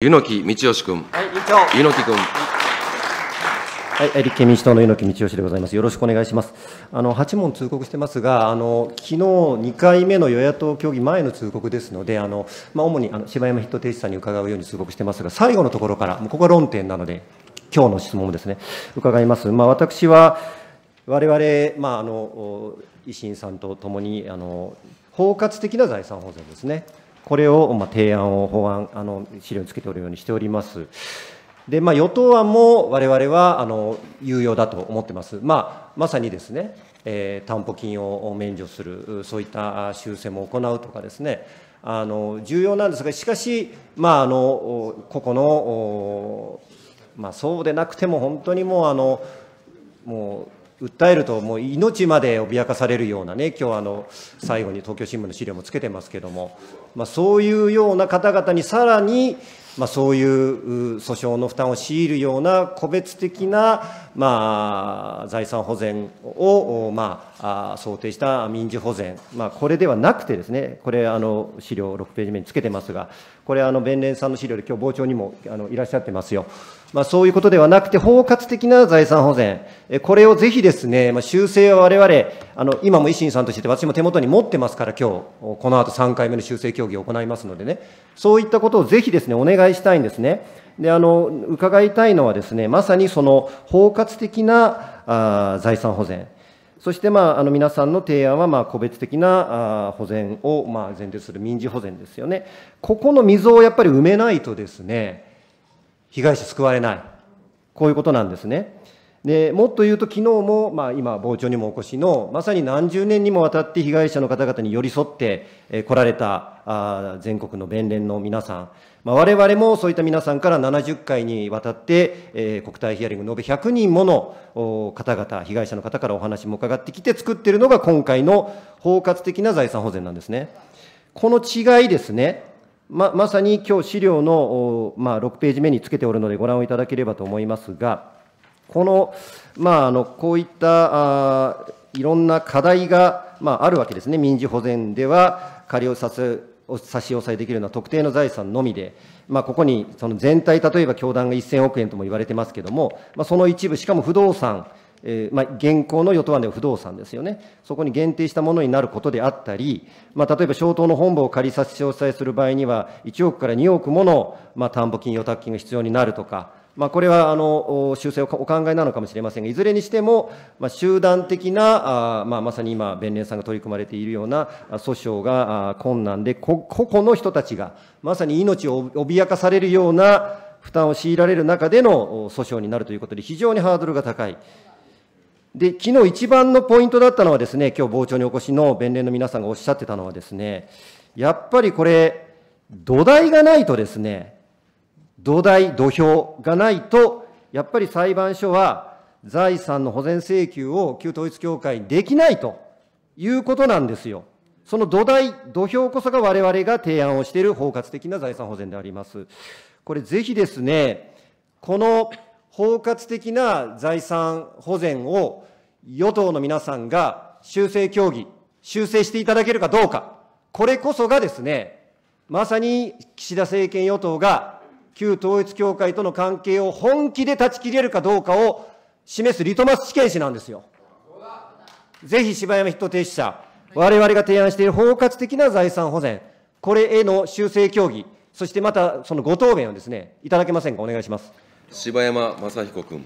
柚木道義君。はい、委員長。柚木君。はい、立憲民主党の柚木道義でございます。よろしくお願いします。あの8問通告してますが、あの昨日2回目の与野党協議前の通告ですので、あのまあ、主にあの柴山筆頭定士さんに伺うように通告してますが、最後のところから、もうここが論点なので、今日の質問ですね、伺います。まあ、私は我々、まあ、あの維新さんとともにあの包括的な財産保全ですね、これを、まあ、提案を法案あの資料につけておるようにしております。でまあ、与党案も我々はあの有用だと思ってます、まあ、まさにですね、えー、担保金を免除する、そういった修正も行うとかですね、あの重要なんですが、しかし、まあ、あの個々の、まあ、そうでなくても、本当にもうあの、もう訴えると、もう命まで脅かされるようなね、今日あの最後に東京新聞の資料もつけてますけども、まあ、そういうような方々にさらに、まあ、そういう訴訟の負担を強いるような個別的な、まあ、財産保全を、まあ、想定した民事保全、まあ、これではなくてですね、これ、あの資料6ページ目につけてますが、これ、あの弁連さんの資料で、今日傍聴にもあのいらっしゃってますよ。まあ、そういうことではなくて、包括的な財産保全、これをぜひですね、まあ、修正をわれわれ、あの、今も維新さんとして、私も手元に持ってますから、今日、この後3回目の修正協議を行いますのでね、そういったことをぜひですね、お願いしたいんですね。で、あの、伺いたいのはですね、まさにその包括的なあ財産保全、そして、まあ、あの皆さんの提案は、まあ、個別的なあ保全を、まあ、前提する民事保全ですよね。ここの溝をやっぱり埋めないとですね、被害者救われない。こういうことなんですね。でもっと言うと、昨日も、まあ、今、傍聴にもお越しの、まさに何十年にもわたって被害者の方々に寄り添ってえ来られたあ全国の弁連の皆さん、まあ、我々もそういった皆さんから70回にわたって、えー、国対ヒアリング延べ100人もの方々、被害者の方からお話も伺ってきて作っているのが今回の包括的な財産保全なんですね。この違いですね、ままさに今日資料の、まあ、6ページ目につけておるので、ご覧をいただければと思いますが、この,、まあ、あのこういったあいろんな課題が、まあ、あるわけですね、民事保全では、仮をさせ差し押さえできるのは特定の財産のみで、まあ、ここにその全体、例えば教団が1000億円とも言われてますけれども、まあ、その一部、しかも不動産、えー、まあ、現行の与党案では不動産ですよね、そこに限定したものになることであったり、まあ、例えば小党の本部を仮差し押さえする場合には、1億から2億もの、まあ、担保金、預託金が必要になるとか、まあ、これはあの修正をお考えなのかもしれませんが、いずれにしても、まあ、集団的な、あまあ、まさに今、弁連さんが取り組まれているような訴訟が困難で、個々の人たちが、まさに命を脅かされるような負担を強いられる中での訴訟になるということで、非常にハードルが高い。で昨日一番のポイントだったのはですね、今日傍聴にお越しの弁連の皆さんがおっしゃってたのはですね、やっぱりこれ、土台がないとですね、土台、土俵がないと、やっぱり裁判所は財産の保全請求を旧統一教会にできないということなんですよ。その土台、土俵こそが我々が提案をしている包括的な財産保全であります。これぜひですね、この包括的な財産保全を与党の皆さんが修正協議、修正していただけるかどうか、これこそがですね、まさに岸田政権与党が旧統一教会との関係を本気で断ち切れるかどうかを示すリトマス試験紙なんですよ。ぜひ柴山筆頭提出者、我々が提案している包括的な財産保全、これへの修正協議、そしてまたそのご答弁をですね、いただけませんか、お願いします。柴山雅彦君。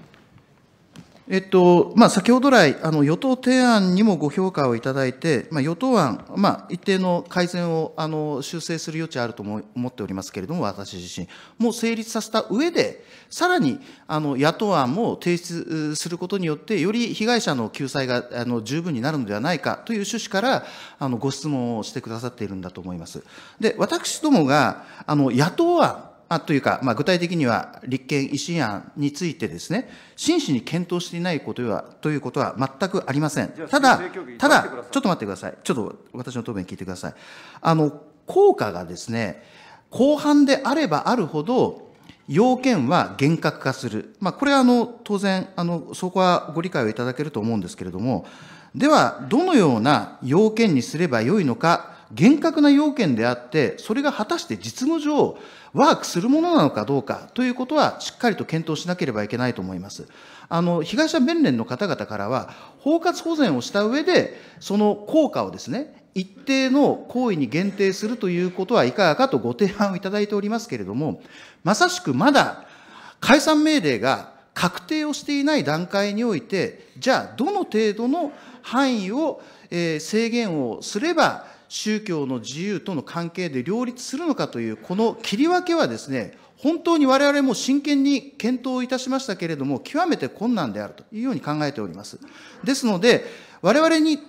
えっとまあ、先ほど来、あの与党提案にもご評価をいただいて、まあ、与党案、まあ、一定の改善をあの修正する余地あると思思っておりますけれども、私自身、もう成立させた上で、さらにあの野党案も提出することによって、より被害者の救済があの十分になるのではないかという趣旨からあのご質問をしてくださっているんだと思います。で私どもがあの野党案あというか、まあ、具体的には立憲維新案についてですね、真摯に検討していないことはということは全くありません。ただ、ただ、ちょっと待ってください。ちょっと私の答弁聞いてください。あの、効果がですね、後半であればあるほど、要件は厳格化する。まあ、これはあの、当然、あの、そこはご理解をいただけると思うんですけれども、では、どのような要件にすればよいのか、厳格な要件であって、それが果たして実務上、ワークするものなのかどうかということは、しっかりと検討しなければいけないと思います。あの、被害者弁連の方々からは、包括保全をした上で、その効果をですね、一定の行為に限定するということはいかがかとご提案をいただいておりますけれども、まさしくまだ解散命令が確定をしていない段階において、じゃあ、どの程度の範囲を、制限をすれば、宗教の自由との関係で両立するのかという、この切り分けはですね、本当に我々も真剣に検討いたしましたけれども、極めて困難であるというように考えております。ですので、我々に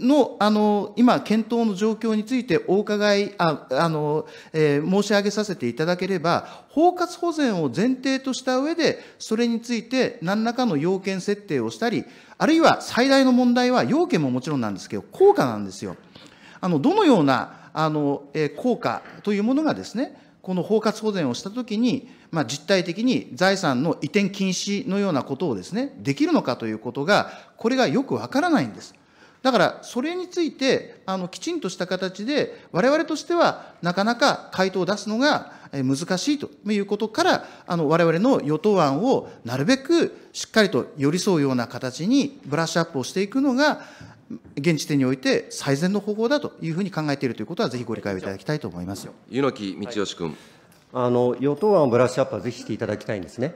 のあの今、検討の状況についてお伺いああの、えー、申し上げさせていただければ、包括保全を前提とした上で、それについて何らかの要件設定をしたり、あるいは最大の問題は、要件ももちろんなんですけど、効果なんですよ。あのどのようなあの、え効果というものがですねこの包括保全をしたときに、まあ、実態的に財産の移転禁止のようなことをですねできるのかということがこれがよくわからないんです。だから、それについて、あの、きちんとした形で、我々としては、なかなか回答を出すのが難しいということから、あの、我々の与党案をなるべくしっかりと寄り添うような形にブラッシュアップをしていくのが、現時点において最善の方法だというふうに考えているということは、ぜひご理解をいただきたいと思います柚木道義君、はい、あの与党案をブラッシュアップはぜひしていただきたいんですね。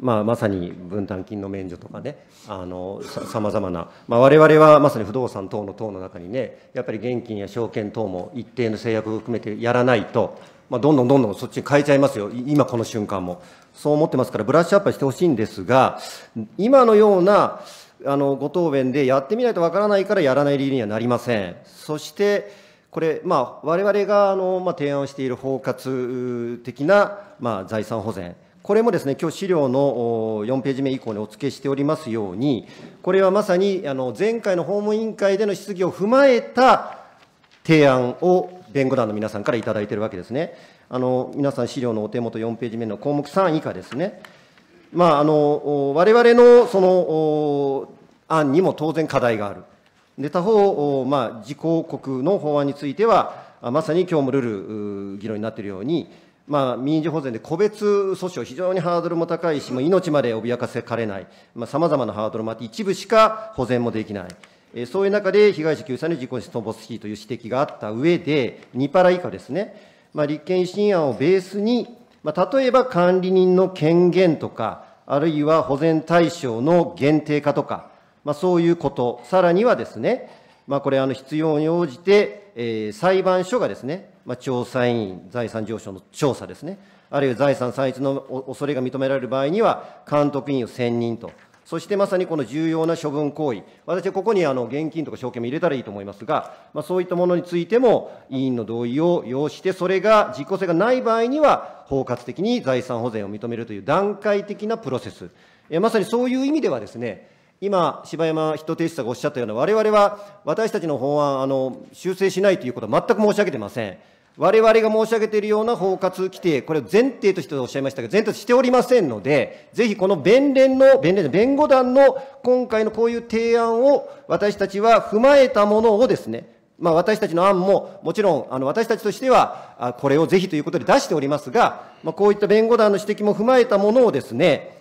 まあ、まさに分担金の免除とかね、あのさまざまな、まあ、我々はまさに不動産等の等の中にね、やっぱり現金や証券等も一定の制約を含めてやらないと、まあ、どんどんどんどんそっちに変えちゃいますよ、今この瞬間も。そう思ってますから、ブラッシュアップしてほしいんですが、今のようなあのご答弁で、やってみないとわからないからやらない理由にはなりません。そしてこれ、まあ、我々があの、まあ、提案をしている包括的な、まあ、財産保全、これもですね、今日資料の4ページ目以降にお付けしておりますように、これはまさにあの前回の法務委員会での質疑を踏まえた提案を弁護団の皆さんから頂いているわけですね。あの皆さん、資料のお手元4ページ目の項目3以下ですね。まあ、あの我々のその案にも当然課題がある。で他方、まあ、自公国の法案については、まさに今日もルール議論になっているように、まあ、民事保全で個別訴訟、非常にハードルも高いし、もう命まで脅かせかれない、さまざ、まなハードルもあって、一部しか保全もできない。えそういう中で被害者救済の自己資乏費という指摘があった上で、2パラ以下ですね、まあ、立憲維新案をベースに、まあ、例えば管理人の権限とか、あるいは保全対象の限定化とか、まあ、そういうこと、さらにはですね、まあ、これ、必要に応じて、えー、裁判所がですね、まあ、調査委員、財産上昇の調査ですね、あるいは財産散逸の恐れが認められる場合には、監督委員を選任と。そしてまさにこの重要な処分行為、私はここにあの現金とか証券も入れたらいいと思いますが、まあ、そういったものについても、委員の同意を要して、それが実効性がない場合には、包括的に財産保全を認めるという段階的なプロセス、えまさにそういう意味ではですね、今、柴山人提出者がおっしゃったような、われわれは私たちの法案あの、修正しないということは全く申し上げてません。我々が申し上げているような包括規定、これを前提としておっしゃいましたが、前提としておりませんので、ぜひこの弁連の、弁連の弁護団の今回のこういう提案を私たちは踏まえたものをですね、まあ、私たちの案も、もちろんあの私たちとしては、これをぜひということで出しておりますが、まあ、こういった弁護団の指摘も踏まえたものをですね、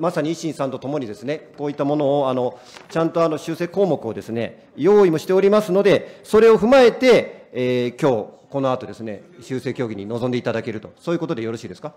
まさに維新さんとともにですね、こういったものをあのちゃんとあの修正項目をですね、用意もしておりますので、それを踏まえて、えー、今日この後ですね、修正協議に臨んでいただけると、そういうことでよろしいですか。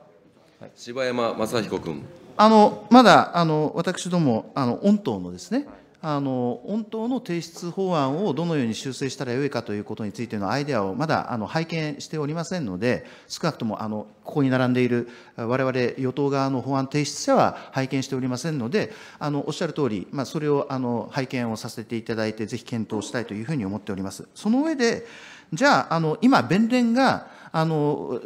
はい、柴山雅彦君。あの、まだ、あの、私ども、あの、御党のですね。あの御党の提出法案をどのように修正したらよいかということについてのアイデアをまだあの拝見しておりませんので、少なくともあのここに並んでいる我々与党側の法案提出者は拝見しておりませんので、あのおっしゃる通り、まあ、それをあの拝見をさせていただいて、ぜひ検討したいというふうに思っております。その上でじゃあ、あの今、弁連があの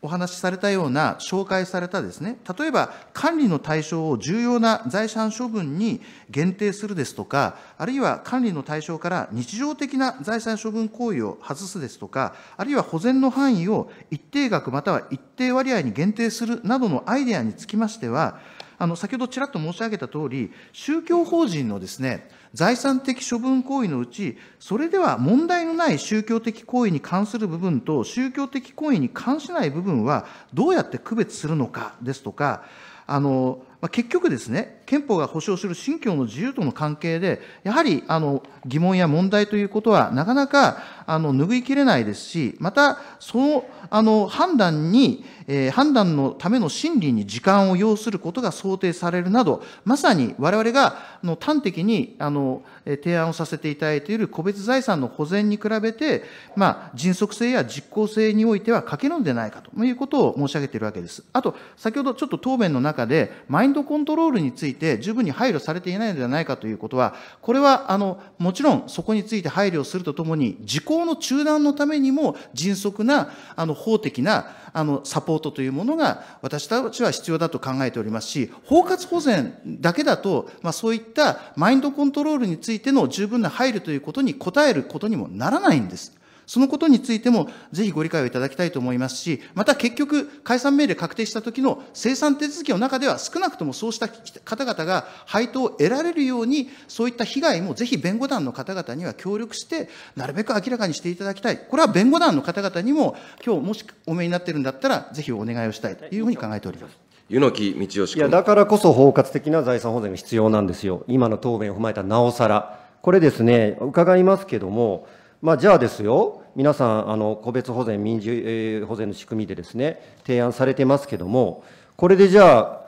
お話しされたような、紹介されたですね、例えば管理の対象を重要な財産処分に限定するですとか、あるいは管理の対象から日常的な財産処分行為を外すですとか、あるいは保全の範囲を一定額または一定割合に限定するなどのアイデアにつきましては、あの先ほどちらっと申し上げたとおり、宗教法人のですね、財産的処分行為のうち、それでは問題のない宗教的行為に関する部分と、宗教的行為に関しない部分は、どうやって区別するのかですとか、あのま結局ですね、憲法が保障する信教の自由との関係で、やはりあの疑問や問題ということは、なかなかあの拭いきれないですし、また、そのあの判断に、えー、判断のための審理に時間を要することが想定されるなど、まさに我々があの端的にあの提案をさせていただいている個別財産の保全に比べて、まあ、迅速性や実効性においては欠けるんではないかということを申し上げているわけです。あと、先ほどちょっと答弁の中で、マインドコントロールについて十分に配慮されていないのではないかということは、これはあのもちろんそこについて配慮するとともに、自己行の中断のためにも迅速なあの法的なあのサポートというものが私たちは必要だと考えておりますし、包括保全だけだと、まあ、そういったマインドコントロールについての十分な配慮ということに応えることにもならないんです。そのことについてもぜひご理解をいただきたいと思いますし、また結局、解散命令確定した時の生産手続きの中では、少なくともそうした方々が配当を得られるように、そういった被害もぜひ弁護団の方々には協力して、なるべく明らかにしていただきたい。これは弁護団の方々にも、今日もしお目になっているんだったら、ぜひお願いをしたいというふうに考えております。湯野木道義いやだからこそ包括的な財産保全が必要なんですよ、今の答弁を踏まえたなおさら、これですね、伺いますけども、まあ、じゃあですよ、皆さん、あの個別保全、民事、えー、保全の仕組みでですね、提案されてますけども、これでじゃあ、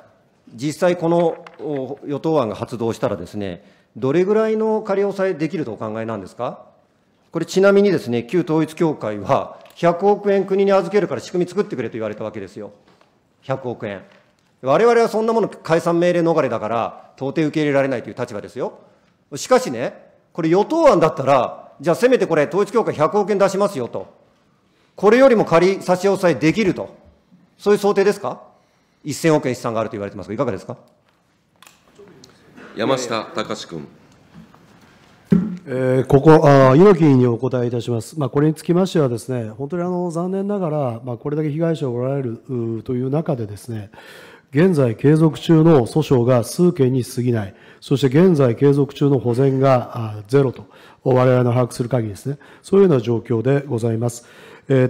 実際この与党案が発動したらですね、どれぐらいの仮押さえできるとお考えなんですかこれちなみにですね、旧統一教会は、100億円国に預けるから仕組み作ってくれと言われたわけですよ。100億円。我々はそんなもの解散命令逃れだから、到底受け入れられないという立場ですよ。しかしね、これ与党案だったら、じゃあせめてこれ、統一教会100億円出しますよと、これよりも仮差し押さえできると、そういう想定ですか、1000億円資産があると言われてますが、いかがですか山下隆君。えー、ここあ、猪木にお答えいたします、まあ、これにつきましては、ですね本当にあの残念ながら、まあ、これだけ被害者がおられるという中で、ですね現在継続中の訴訟が数件に過ぎない、そして現在継続中の保全がゼロと、我々の把握する限りですね、そういうような状況でございます。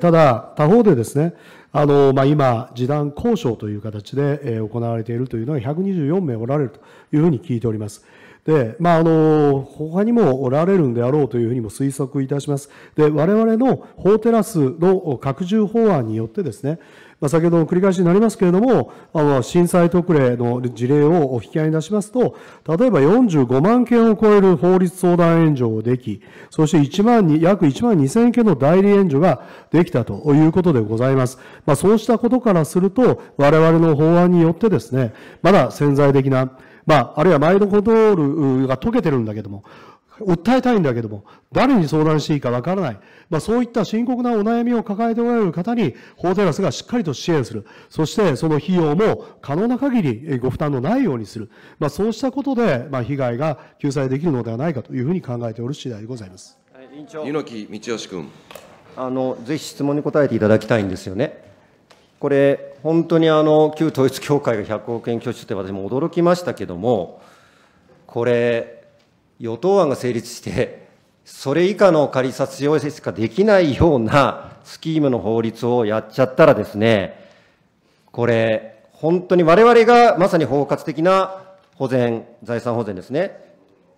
ただ、他方でですね、あのまあ、今、示談交渉という形で、行われているというのは124名おられるというふうに聞いております。で、まあ、あの、他にもおられるんであろうというふうにも推測いたします。で、我々の法テラスの拡充法案によってですね、まあ、先ほどの繰り返しになりますけれども、あの震災特例の事例をお引き合いに出しますと、例えば45万件を超える法律相談援助をでき、そして1万に、約1万2千件の代理援助ができたということでございます。まあ、そうしたことからすると、我々の法案によってですね、まだ潜在的な、まあ、あるいはマインドコントロールが解けてるんだけども、訴えたいんだけども、誰に相談していいかわからない。まあ、そういった深刻なお悩みを抱えておられる方に、法テラスがしっかりと支援する。そしてその費用も可能な限りご負担のないようにする。まあ、そうしたことで、まあ、被害が救済できるのではないかというふうに考えておる次第でございます。猪木道義君。あの、ぜひ質問に答えていただきたいんですよね。これ、本当にあの、旧統一教会が100億円拠出って私も驚きましたけども、これ、与党案が成立して、それ以下の仮殺し押ししかできないようなスキームの法律をやっちゃったらですね、これ、本当に我々がまさに包括的な保全、財産保全ですね。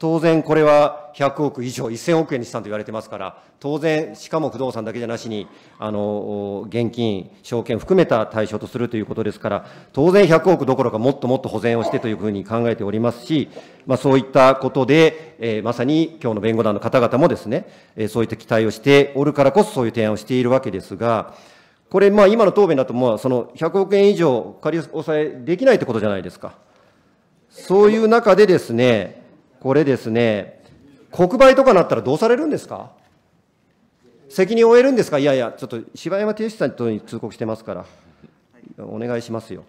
当然これは100億以上、1000億円にしたと言われてますから、当然、しかも不動産だけじゃなしに、あの、現金、証券含めた対象とするということですから、当然100億どころかもっともっと保全をしてというふうに考えておりますし、まあそういったことで、えー、まさに今日の弁護団の方々もですね、えー、そういった期待をしておるからこそそういう提案をしているわけですが、これ、まあ今の答弁だと、まあその100億円以上仮押さえできないってことじゃないですか。そういう中でですね、これですね、国売とかなったらどうされるんですか責任を負えるんですかいやいや、ちょっと柴山哲志さんと通告してますから、お願いしますよ。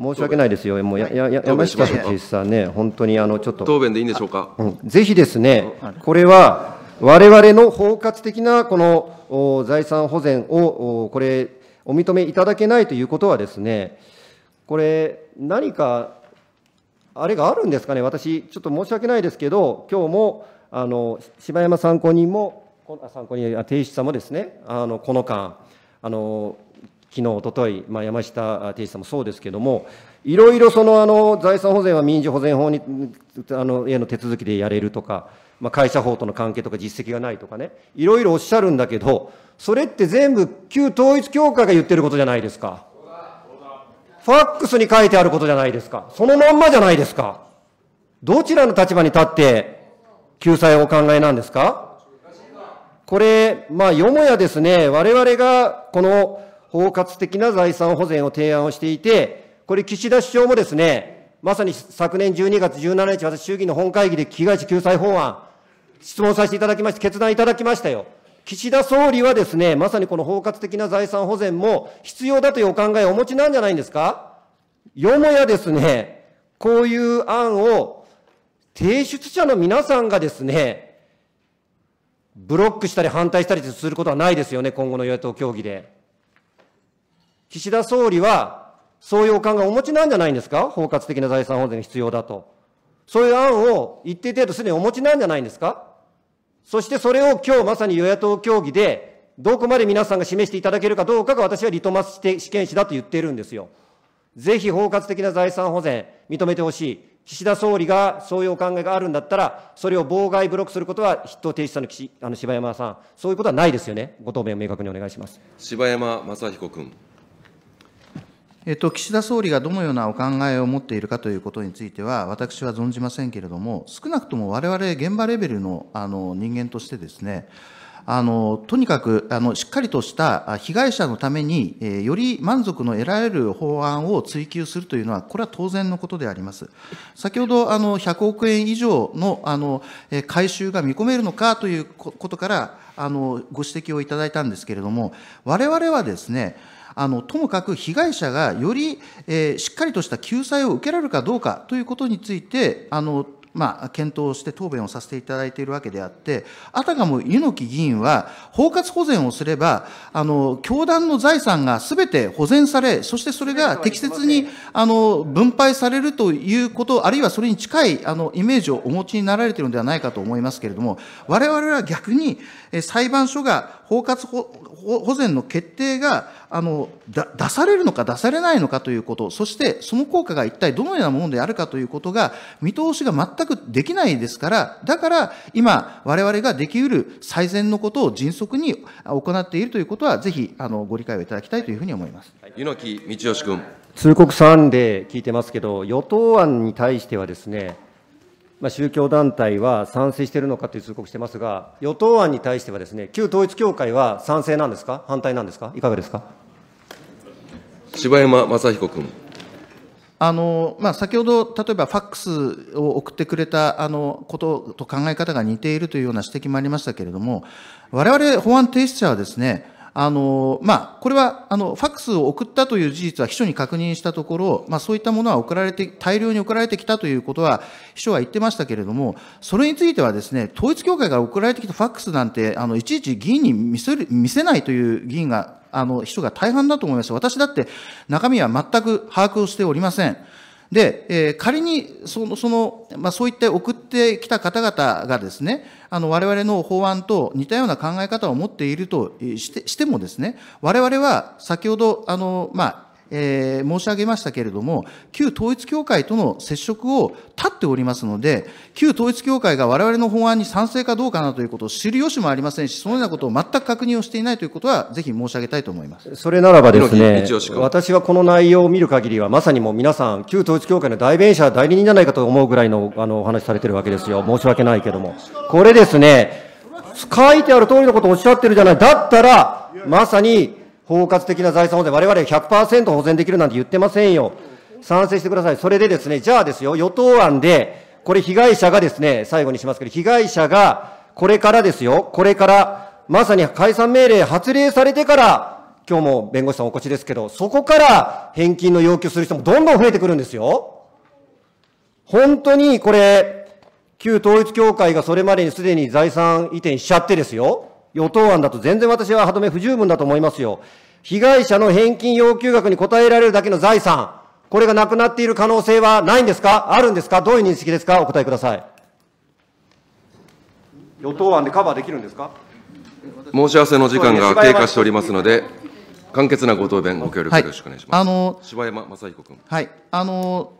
申し訳ないですよ、もうややや山下哲さんね、本当にあのちょっと、答弁でいいんでしょうか、うん、ぜひですね、これは、われわれの包括的なこの財産保全をこれ、お認めいただけないということはですね、これ、何かあれがあるんですかね、私、ちょっと申し訳ないですけど、今日もあの柴山参考人も、参考人、提出さんもですね、あのこの間、あの昨日おととい、まあ、山下提出さんもそうですけども、いろいろそのあの財産保全は民事保全法にあのへの手続きでやれるとか、まあ、会社法との関係とか実績がないとかね、いろいろおっしゃるんだけど、それって全部旧統一教会が言ってることじゃないですか。ファックスに書いてあることじゃないですか。そのまんまじゃないですか。どちらの立場に立って救済をお考えなんですかこれ、まあ、よもやですね、我々がこの包括的な財産保全を提案をしていて、これ岸田首相もですね、まさに昨年12月17日、私衆議院の本会議で被害者救済法案、質問させていただきまして、決断いただきましたよ。岸田総理はですね、まさにこの包括的な財産保全も必要だというお考えをお持ちなんじゃないんですかよもやですね、こういう案を提出者の皆さんがですね、ブロックしたり反対したりすることはないですよね、今後の与野党協議で。岸田総理は、そういうお考えをお持ちなんじゃないんですか包括的な財産保全が必要だと。そういう案を一定程度すでにお持ちなんじゃないんですかそしてそれを今日まさに与野党協議で、どこまで皆さんが示していただけるかどうかが私はリトマス試験紙だと言っているんですよ。ぜひ包括的な財産保全、認めてほしい。岸田総理がそういうお考えがあるんだったら、それを妨害、ブロックすることは筆頭提出さの岸あの柴山さん、そういうことはないですよね、ご答弁を明確にお願いします柴山雅彦君。えっと、岸田総理がどのようなお考えを持っているかということについては、私は存じませんけれども、少なくともわれわれ現場レベルのあの人間としてですね、あのとにかくあのしっかりとした被害者のために、えー、より満足の得られる法案を追求するというのは、これは当然のことであります。先ほどあの100億円以上のあの、えー、回収が見込めるのかということからあのご指摘をいただいたんですけれども、われわれはですね、あのともかく被害者がより、えー、しっかりとした救済を受けられるかどうかということについて、あのまあ、検討して答弁をさせていただいているわけであって、あたかも柚木議員は、包括保全をすれば、あの教団の財産がすべて保全され、そしてそれが適切にあの分配されるということ、あるいはそれに近いあのイメージをお持ちになられているのではないかと思いますけれども、われわれは逆に、裁判所が包括保全の決定があの出されるのか出されないのかということ、そしてその効果が一体どのようなものであるかということが、見通しが全くできないですから、だから今、我々ができうる最善のことを迅速に行っているということは、ぜひあのご理解をいただきたいというふうに思います。柚木道義君通告3で聞いてますけど、与党案に対してはですね、まあ、宗教団体は賛成しているのかという通告してますが、与党案に対してはですね、旧統一教会は賛成なんですか、反対なんですか、いかがですか。柴山雅彦君。あのまあ、先ほど、例えばファックスを送ってくれたあのことと考え方が似ているというような指摘もありましたけれども、われわれ法案提出者はですね、あの、まあ、これは、あの、ファックスを送ったという事実は秘書に確認したところ、まあ、そういったものは送られて、大量に送られてきたということは、秘書は言ってましたけれども、それについてはですね、統一教会から送られてきたファックスなんて、あの、いちいち議員に見せる、見せないという議員が、あの、秘書が大半だと思います。私だって、中身は全く把握をしておりません。で、えー、仮にそのその、まあ、そういって送ってきた方々がですねあの我々の法案と似たような考え方を持っているとしてしてもですね我々は先ほどあの、まあ、えー、申し上げましたけれども、旧統一教会との接触を立っておりますので、旧統一教会が我々の法案に賛成かどうかなということを知る由もありませんし、そのようなことを全く確認をしていないということは、ぜひ申し上げたいと思いますそれならばですね、私はこの内容を見る限りは、まさにもう皆さん、旧統一教会の代弁者、代理人じゃないかと思うぐらいのあのお話されてるわけですよ、申し訳ないけども。これですね、書いてある通りのことをおっしゃってるじゃない、だったら、まさに包括的な財産保全、我々わ100%保全できるなんて言ってませんよ。賛成してください。それでですね、じゃあですよ、与党案で、これ被害者がですね、最後にしますけど、被害者が、これからですよ、これから、まさに解散命令発令されてから、今日も弁護士さんお越しですけど、そこから返金の要求する人もどんどん増えてくるんですよ。本当にこれ、旧統一協会がそれまでにすでに財産移転しちゃってですよ。与党案だと全然私は歯止め不十分だと思いますよ。被害者の返金要求額に応えられるだけの財産、これがなくなっている可能性はないんですかあるんですかどういう認識ですかお答えください。与党案でカバーできるんですか申し合わせの時間が経過しておりますので、簡潔なご答弁、ご協力よろしくお願いします。はい、あの柴山雅彦君。はい。あの、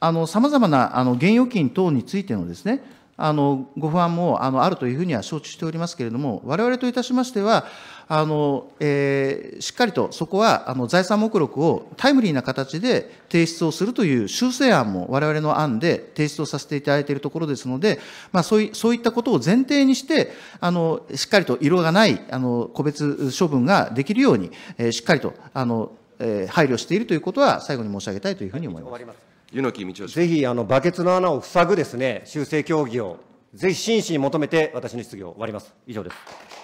あの、さまざまな、あの、現預金等についてのですね、あのご不安もあのあるというふうには承知しておりますけれども、われわれといたしましては、あのえー、しっかりとそこはあの財産目録をタイムリーな形で提出をするという修正案も、われわれの案で提出をさせていただいているところですので、まあ、そういそういったことを前提にしてあの、しっかりと色がないあの個別処分ができるように、えー、しっかりとあの、えー、配慮しているということは、最後に申し上げたいというふうに思います。柚木道夫ぜひあのバケツの穴を塞ぐですね修正協議をぜひ真摯に求めて私の質疑を終わります以上です。